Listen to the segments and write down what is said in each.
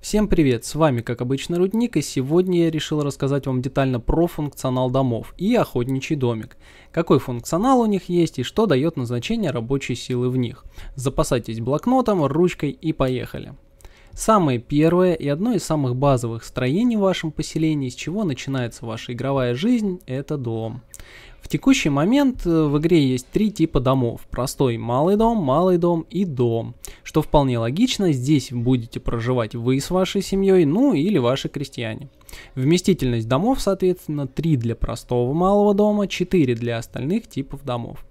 Всем привет, с вами как обычно Рудник и сегодня я решил рассказать вам детально про функционал домов и охотничий домик. Какой функционал у них есть и что дает назначение рабочей силы в них. Запасайтесь блокнотом, ручкой и поехали. Самое первое и одно из самых базовых строений в вашем поселении, с чего начинается ваша игровая жизнь, это дом текущий момент э, в игре есть три типа домов. Простой малый дом, малый дом и дом. Что вполне логично, здесь будете проживать вы с вашей семьей, ну или ваши крестьяне. Вместительность домов, соответственно, 3 для простого малого дома, 4 для остальных типов домов.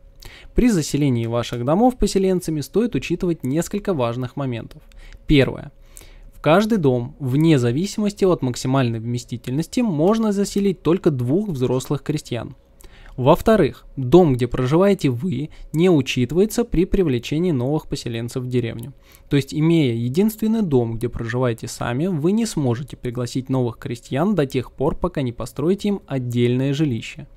При заселении ваших домов поселенцами стоит учитывать несколько важных моментов. Первое. В каждый дом, вне зависимости от максимальной вместительности, можно заселить только двух взрослых крестьян. Во-вторых, дом, где проживаете вы, не учитывается при привлечении новых поселенцев в деревню. То есть, имея единственный дом, где проживаете сами, вы не сможете пригласить новых крестьян до тех пор, пока не построите им отдельное жилище.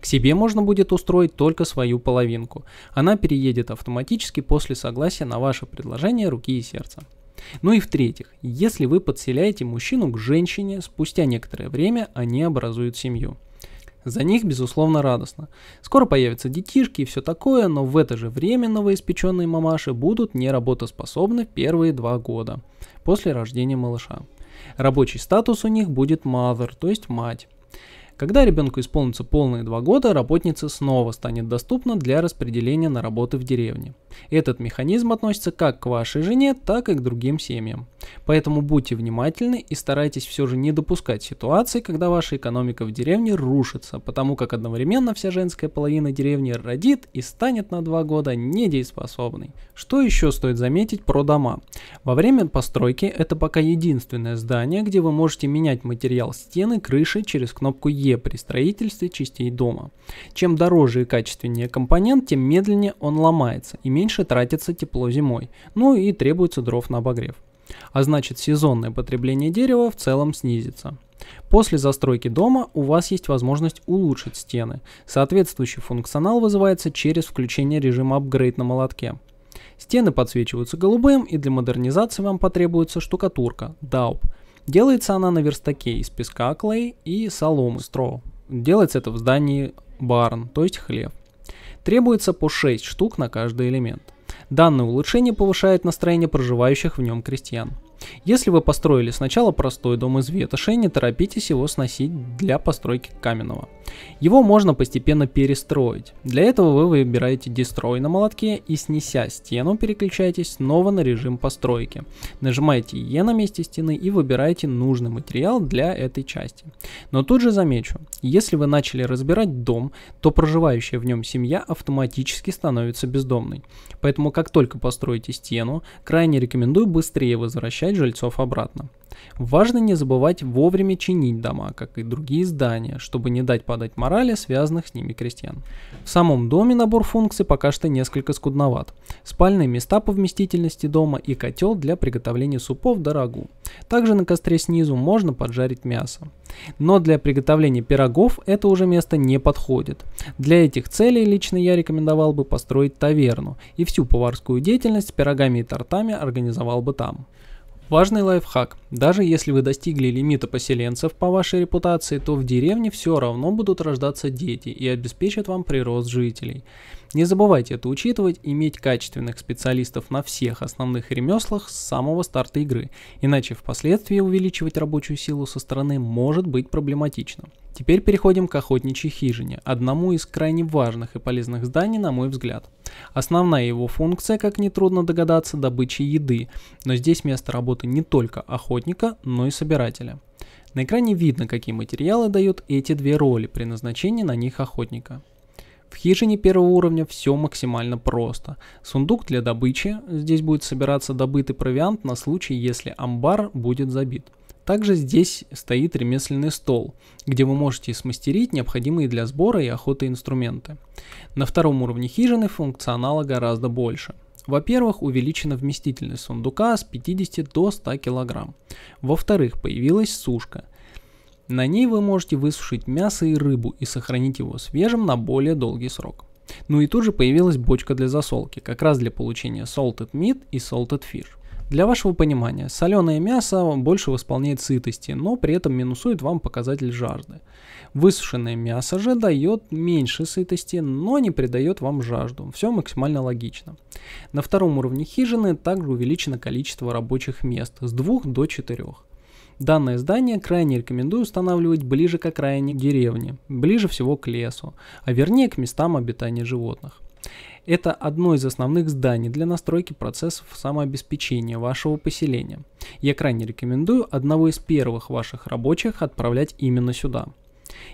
К себе можно будет устроить только свою половинку. Она переедет автоматически после согласия на ваше предложение руки и сердца. Ну и в-третьих, если вы подселяете мужчину к женщине, спустя некоторое время они образуют семью – за них, безусловно, радостно. Скоро появятся детишки и все такое, но в это же время новоиспеченные мамаши будут неработоспособны первые два года после рождения малыша. Рабочий статус у них будет mother, то есть мать. Когда ребенку исполнится полные два года, работница снова станет доступна для распределения на работы в деревне. Этот механизм относится как к вашей жене, так и к другим семьям. Поэтому будьте внимательны и старайтесь все же не допускать ситуации, когда ваша экономика в деревне рушится, потому как одновременно вся женская половина деревни родит и станет на два года недееспособной. Что еще стоит заметить про дома? Во время постройки это пока единственное здание, где вы можете менять материал стены, крыши через кнопку Е при строительстве частей дома. Чем дороже и качественнее компонент, тем медленнее он ломается, имея меньше тратится тепло зимой, ну и требуется дров на обогрев. А значит сезонное потребление дерева в целом снизится. После застройки дома у вас есть возможность улучшить стены. Соответствующий функционал вызывается через включение режима апгрейд на молотке. Стены подсвечиваются голубым и для модернизации вам потребуется штукатурка, дауб. Делается она на верстаке из песка, клей и соломы, строу. Делается это в здании барн, то есть хлеб. Требуется по 6 штук на каждый элемент. Данное улучшение повышает настроение проживающих в нем крестьян. Если вы построили сначала простой дом из ветоши, не торопитесь его сносить для постройки каменного. Его можно постепенно перестроить. Для этого вы выбираете дестрой на молотке и снеся стену, переключаетесь снова на режим постройки. Нажимаете Е на месте стены и выбираете нужный материал для этой части. Но тут же замечу, если вы начали разбирать дом, то проживающая в нем семья автоматически становится бездомной. Поэтому как только построите стену, крайне рекомендую быстрее возвращать жилье жильцов обратно. Важно не забывать вовремя чинить дома, как и другие здания, чтобы не дать падать морали связанных с ними крестьян. В самом доме набор функций пока что несколько скудноват. Спальные места по вместительности дома и котел для приготовления супов дорогу. Также на костре снизу можно поджарить мясо. Но для приготовления пирогов это уже место не подходит. Для этих целей лично я рекомендовал бы построить таверну и всю поварскую деятельность с пирогами и тортами организовал бы там. Важный лайфхак. Даже если вы достигли лимита поселенцев по вашей репутации, то в деревне все равно будут рождаться дети и обеспечат вам прирост жителей. Не забывайте это учитывать, иметь качественных специалистов на всех основных ремеслах с самого старта игры, иначе впоследствии увеличивать рабочую силу со стороны может быть проблематично. Теперь переходим к охотничьей хижине, одному из крайне важных и полезных зданий, на мой взгляд. Основная его функция, как нетрудно догадаться, добыча еды, но здесь место работы не только охотника, но и собирателя. На экране видно, какие материалы дают эти две роли при назначении на них охотника. В хижине первого уровня все максимально просто. Сундук для добычи, здесь будет собираться добытый провиант на случай, если амбар будет забит – также здесь стоит ремесленный стол, где вы можете смастерить необходимые для сбора и охоты инструменты. На втором уровне хижины функционала гораздо больше. Во-первых, увеличена вместительность сундука с 50 до 100 кг. Во-вторых, появилась сушка. На ней вы можете высушить мясо и рыбу и сохранить его свежим на более долгий срок. Ну и тут же появилась бочка для засолки, как раз для получения salted meat и salted fish. Для вашего понимания, соленое мясо больше восполняет сытости, но при этом минусует вам показатель жажды. Высушенное мясо же дает меньше сытости, но не придает вам жажду. Все максимально логично. На втором уровне хижины также увеличено количество рабочих мест с 2 до 4. Данное здание крайне рекомендую устанавливать ближе к окраине деревни, ближе всего к лесу, а вернее к местам обитания животных. Это одно из основных зданий для настройки процессов самообеспечения вашего поселения. Я крайне рекомендую одного из первых ваших рабочих отправлять именно сюда.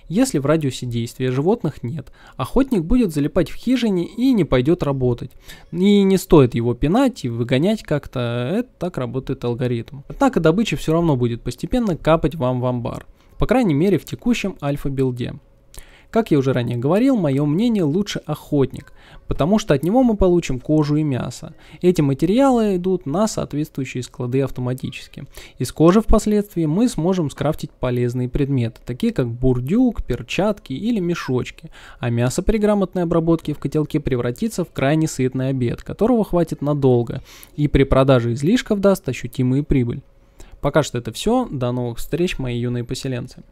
Если в радиусе действия животных нет, охотник будет залипать в хижине и не пойдет работать. И не стоит его пинать и выгонять как-то, это так работает алгоритм. Однако добыча все равно будет постепенно капать вам в амбар. По крайней мере в текущем альфа-билде. Как я уже ранее говорил, мое мнение лучше охотник, потому что от него мы получим кожу и мясо. Эти материалы идут на соответствующие склады автоматически. Из кожи впоследствии мы сможем скрафтить полезные предметы, такие как бурдюк, перчатки или мешочки, а мясо при грамотной обработке в котелке превратится в крайне сытный обед, которого хватит надолго, и при продаже излишков даст ощутимую прибыль. Пока что это все, до новых встреч, мои юные поселенцы.